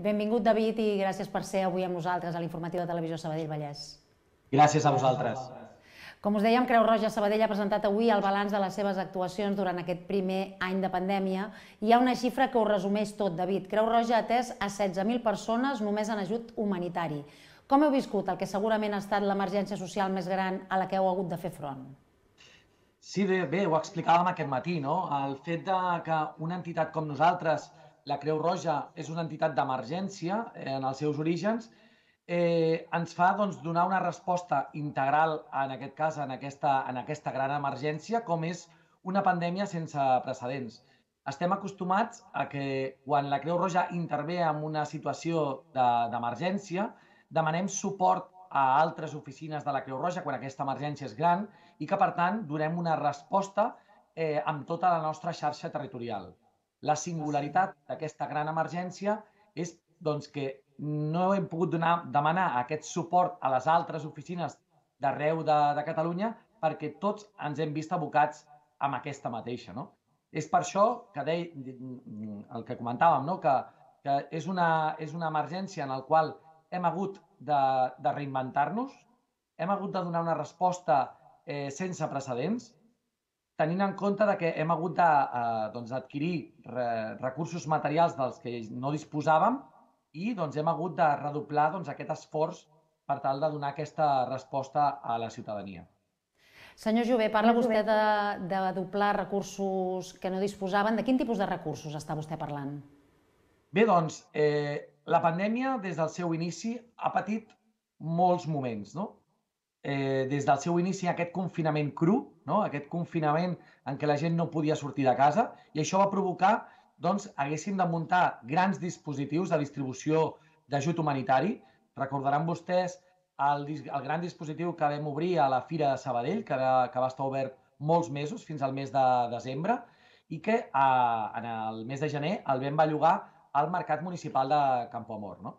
Benvingut, David, i gràcies per ser avui amb nosaltres a l'informatiu de Televisió Sabadell Vallès. Gràcies a vosaltres. Com us dèiem, Creu Roja Sabadell ha presentat avui el balanç de les seves actuacions durant aquest primer any de pandèmia. Hi ha una xifra que ho resumeix tot, David. Creu Roja ha atès a 16.000 persones només en ajut humanitari. Com heu viscut el que segurament ha estat l'emergència social més gran a la que heu hagut de fer front? Sí, bé, bé ho explicàvem aquest matí, no? El fet de que una entitat com nosaltres la Creu Roja és una entitat d'emergència eh, en els seus orígens, eh, ens fa doncs, donar una resposta integral, en aquest cas, en aquesta, en aquesta gran emergència, com és una pandèmia sense precedents. Estem acostumats a que quan la Creu Roja intervé en una situació d'emergència, de, demanem suport a altres oficines de la Creu Roja quan aquesta emergència és gran i que, per tant, donem una resposta eh, amb tota la nostra xarxa territorial. La singularitat d'aquesta gran emergència és doncs, que no hem pogut donar, demanar aquest suport a les altres oficines d'arreu de, de Catalunya perquè tots ens hem vist abocats amb aquesta mateixa. No? És per això que deia, el que comentàvem, no? que, que és, una, és una emergència en la qual hem hagut de, de reinventar-nos, hem hagut de donar una resposta eh, sense precedents, tenint en compte de que hem hagut d'adquirir eh, doncs, re, recursos materials dels que no disposàvem i doncs, hem hagut de redoblar doncs, aquest esforç per tal de donar aquesta resposta a la ciutadania. Senyor Jové, parla vostè de, de doblar recursos que no disposaven. De quin tipus de recursos està vostè parlant? Bé, doncs, eh, la pandèmia, des del seu inici, ha patit molts moments, no? eh, des del seu inici aquest confinament cru, no? aquest confinament en què la gent no podia sortir de casa, i això va provocar doncs, haguessin de muntar grans dispositius de distribució d'ajut humanitari. Recordaran vostès el, el gran dispositiu que vam obrir a la Fira de Sabadell, que, era, que va estar obert molts mesos, fins al mes de desembre, i que a, eh, en el mes de gener el vam bellugar al Mercat Municipal de Campoamor. No?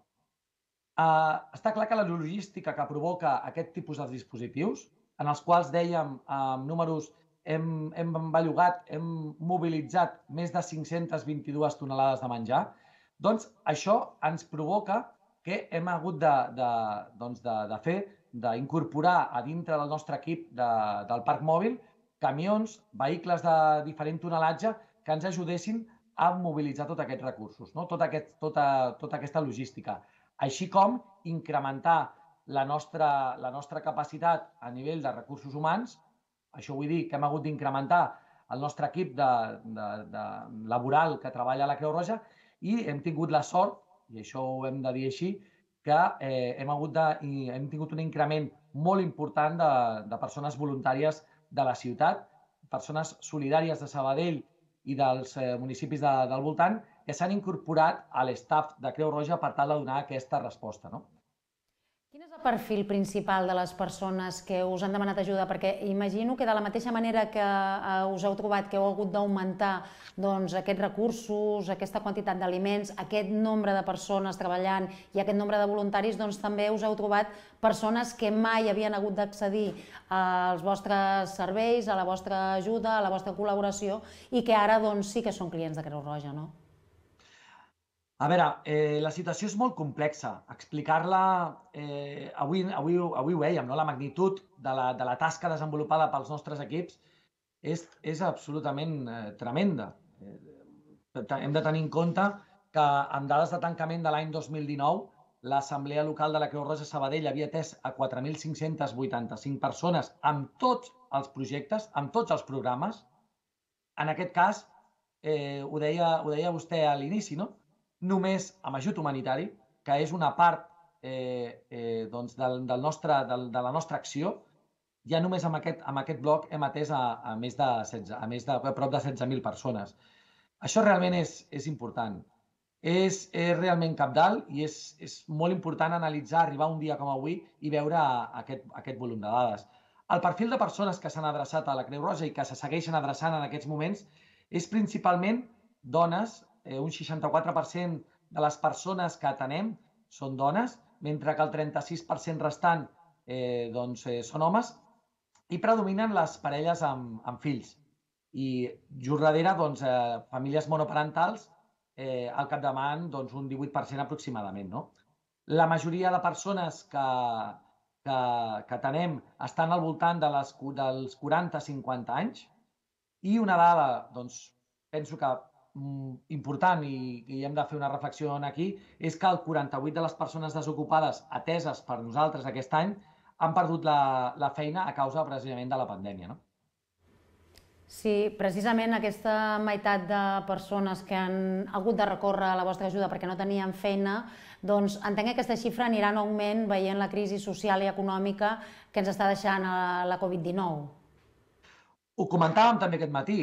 eh, està clar que la logística que provoca aquest tipus de dispositius, en els quals dèiem amb números hem, hem bellugat, hem mobilitzat més de 522 tonelades de menjar, doncs això ens provoca que hem hagut de, de, doncs de, de fer, d'incorporar a dintre del nostre equip de, del parc mòbil camions, vehicles de diferent tonelatge que ens ajudessin a mobilitzar tots aquests recursos, no? tota, aquest, tota, tota aquesta logística així com incrementar la nostra, la nostra capacitat a nivell de recursos humans. Això vull dir que hem hagut d'incrementar el nostre equip de, de, de laboral que treballa a la Creu Roja i hem tingut la sort, i això ho hem de dir així, que eh, hem, hagut de, hem tingut un increment molt important de, de persones voluntàries de la ciutat, persones solidàries de Sabadell i dels eh, municipis de, del voltant que s'han incorporat a l'estaf de Creu Roja per tal de donar aquesta resposta. No? Quin és el perfil principal de les persones que us han demanat ajuda? Perquè imagino que de la mateixa manera que eh, us heu trobat que heu hagut d'augmentar doncs, aquests recursos, aquesta quantitat d'aliments, aquest nombre de persones treballant i aquest nombre de voluntaris, doncs, també us heu trobat persones que mai havien hagut d'accedir eh, als vostres serveis, a la vostra ajuda, a la vostra col·laboració i que ara doncs, sí que són clients de Creu Roja, no? A veure, eh, la situació és molt complexa. Explicar-la, eh, avui, avui, avui ho veiem, no? la magnitud de la, de la tasca desenvolupada pels nostres equips és, és absolutament eh, tremenda. Eh, hem de tenir en compte que amb dades de tancament de l'any 2019, l'Assemblea Local de la Creu Roja Sabadell havia atès a 4.585 persones amb tots els projectes, amb tots els programes. En aquest cas, eh, ho, deia, ho deia vostè a l'inici, no? només amb ajut humanitari, que és una part eh, eh, doncs del, del nostre, del, de la nostra acció, ja només amb aquest, amb aquest bloc hem atès a, a, més de 16, a més de a prop de 16.000 persones. Això realment és, és important. És, és realment capdalt i és, és molt important analitzar, arribar un dia com avui i veure aquest, aquest volum de dades. El perfil de persones que s'han adreçat a la Creu Roja i que se segueixen adreçant en aquests moments és principalment dones eh, un 64% de les persones que atenem són dones, mentre que el 36% restant eh, doncs, eh, són homes, i predominen les parelles amb, amb fills. I just darrere, doncs, eh, famílies monoparentals, eh, al capdavant doncs, un 18% aproximadament. No? La majoria de persones que, que, que tenem estan al voltant de les, dels 40-50 anys i una dada, doncs, penso que Mm, important i, i hem de fer una reflexió aquí és que el 48 de les persones desocupades ateses per nosaltres aquest any han perdut la, la feina a causa precisament de la pandèmia. No? Sí, precisament aquesta meitat de persones que han hagut de recórrer a la vostra ajuda perquè no tenien feina, doncs entenc que aquesta xifra anirà en augment veient la crisi social i econòmica que ens està deixant la Covid-19. Ho comentàvem també aquest matí.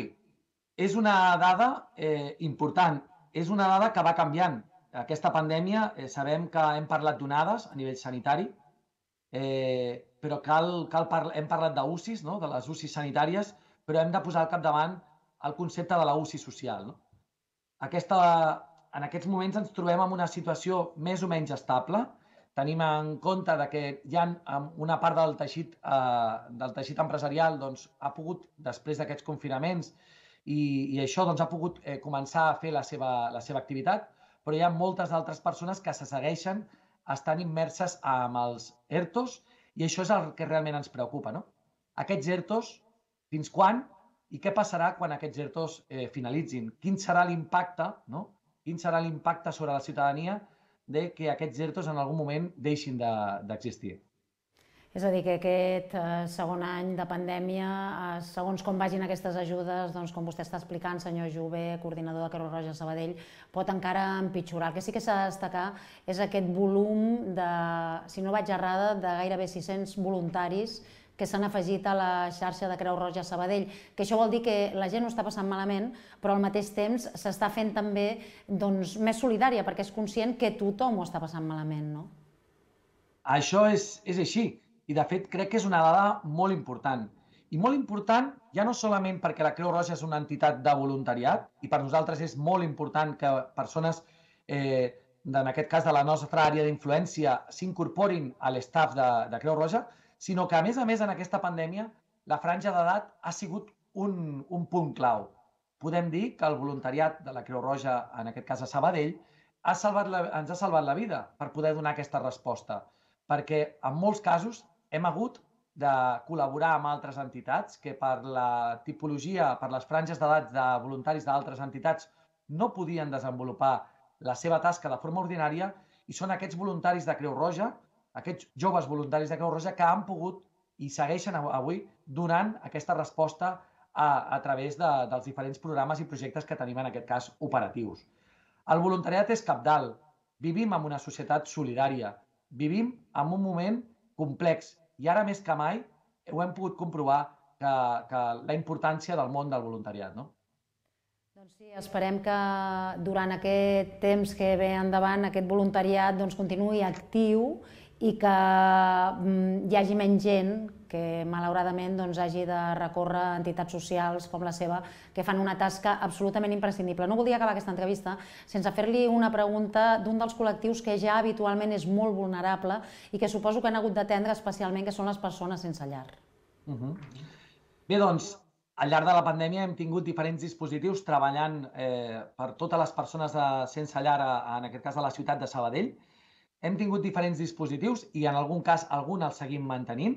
És una dada eh, important, és una dada que va canviant. Aquesta pandèmia, eh, sabem que hem parlat d'onades a nivell sanitari, eh, però cal, cal parla, hem parlat d'UCIs, no? de les UCIs sanitàries, però hem de posar al capdavant el concepte de la UCI social. No? Aquesta, en aquests moments ens trobem en una situació més o menys estable, tenim en compte de que ja una part del teixit, eh, del teixit empresarial doncs, ha pogut, després d'aquests confinaments, i, i això doncs, ha pogut eh, començar a fer la seva, la seva activitat, però hi ha moltes altres persones que se segueixen, estan immerses amb els ERTOs i això és el que realment ens preocupa. No? Aquests ERTOs, fins quan i què passarà quan aquests ERTOs eh, finalitzin? Quin serà l'impacte no? quin serà l'impacte sobre la ciutadania de que aquests ERTOs en algun moment deixin d'existir. De, és a dir, que aquest eh, segon any de pandèmia, eh, segons com vagin aquestes ajudes, doncs, com vostè està explicant, senyor Jove, coordinador de Creu Roja Sabadell, pot encara empitjorar. El que sí que s'ha de destacar és aquest volum de, si no vaig errada, de gairebé 600 voluntaris que s'han afegit a la xarxa de Creu Roja Sabadell, que això vol dir que la gent ho està passant malament, però al mateix temps s'està fent també doncs, més solidària, perquè és conscient que tothom ho està passant malament, no? Això és, és així. I, de fet, crec que és una dada molt important. I molt important, ja no solament perquè la Creu Roja és una entitat de voluntariat, i per nosaltres és molt important que persones, eh, en aquest cas de la nostra àrea d'influència, s'incorporin a l'estaf de, de Creu Roja, sinó que, a més a més, en aquesta pandèmia, la franja d'edat ha sigut un, un punt clau. Podem dir que el voluntariat de la Creu Roja, en aquest cas a Sabadell, ha salvat la, ens ha salvat la vida per poder donar aquesta resposta, perquè en molts casos hem hagut de col·laborar amb altres entitats que per la tipologia, per les franges d'edat de voluntaris d'altres entitats no podien desenvolupar la seva tasca de forma ordinària i són aquests voluntaris de Creu Roja, aquests joves voluntaris de Creu Roja que han pogut i segueixen avui donant aquesta resposta a, a través de, dels diferents programes i projectes que tenim en aquest cas operatius. El voluntariat és capdalt. Vivim en una societat solidària. Vivim en un moment complex i ara més que mai ho hem pogut comprovar que, que la importància del món del voluntariat. No? Doncs sí, esperem que durant aquest temps que ve endavant aquest voluntariat doncs, continuï actiu i que mm, hi hagi menys gent que malauradament doncs, hagi de recórrer a entitats socials com la seva, que fan una tasca absolutament imprescindible. No voldria acabar aquesta entrevista sense fer-li una pregunta d'un dels col·lectius que ja habitualment és molt vulnerable i que suposo que han hagut d'atendre especialment, que són les persones sense llar. Uh mhm. -huh. Bé, doncs, al llarg de la pandèmia hem tingut diferents dispositius treballant eh, per totes les persones de, eh, sense llar, a, eh, a, en aquest cas a la ciutat de Sabadell, hem tingut diferents dispositius i en algun cas algun el seguim mantenint,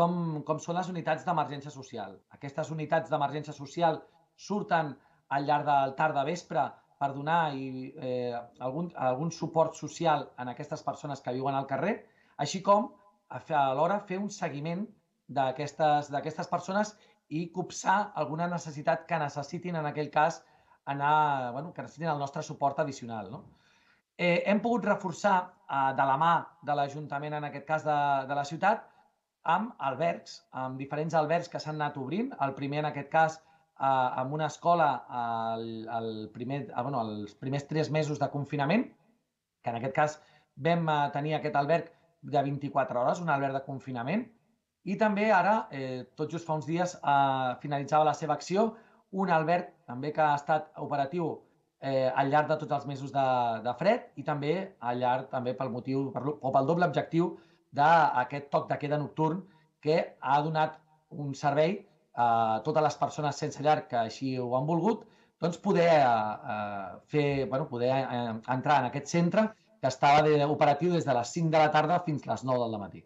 com, com són les unitats d'emergència social. Aquestes unitats d'emergència social surten al llarg del tard de vespre per donar i, eh, algun, algun suport social a aquestes persones que viuen al carrer, així com a fer, alhora fer un seguiment d'aquestes persones i copsar alguna necessitat que necessitin en aquell cas anar, bueno, que necessitin el nostre suport addicional. No? Eh, hem pogut reforçar eh, de la mà de l'Ajuntament, en aquest cas de, de la ciutat, amb albergs, amb diferents albergs que s'han anat obrint. El primer, en aquest cas, eh, amb una escola el, el primer, eh, bueno, els primers tres mesos de confinament, que en aquest cas vam eh, tenir aquest alberg de 24 hores, un alberg de confinament, i també ara, eh, tot just fa uns dies, eh, finalitzava la seva acció un alberg també que ha estat operatiu eh, al llarg de tots els mesos de, de fred i també al llarg també pel motiu per, o pel doble objectiu d'aquest toc de queda nocturn que ha donat un servei a totes les persones sense llar que així ho han volgut, doncs poder, eh, eh fer, bueno, poder eh, entrar en aquest centre que estava de, operatiu des de les 5 de la tarda fins les 9 del matí.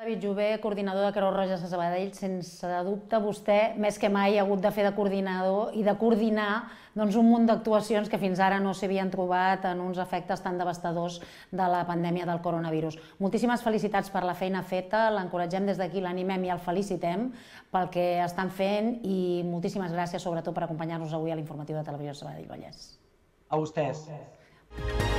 David Jové, coordinador de Creu Roja de Sabadell, sense dubte vostè més que mai ha hagut de fer de coordinador i de coordinar doncs, un munt d'actuacions que fins ara no s'havien trobat en uns efectes tan devastadors de la pandèmia del coronavirus. Moltíssimes felicitats per la feina feta, l'encoratgem des d'aquí, l'animem i el felicitem pel que estan fent i moltíssimes gràcies sobretot per acompanyar-nos avui a l'informatiu de Televisió Sabadell Vallès. A vostès. A vostès.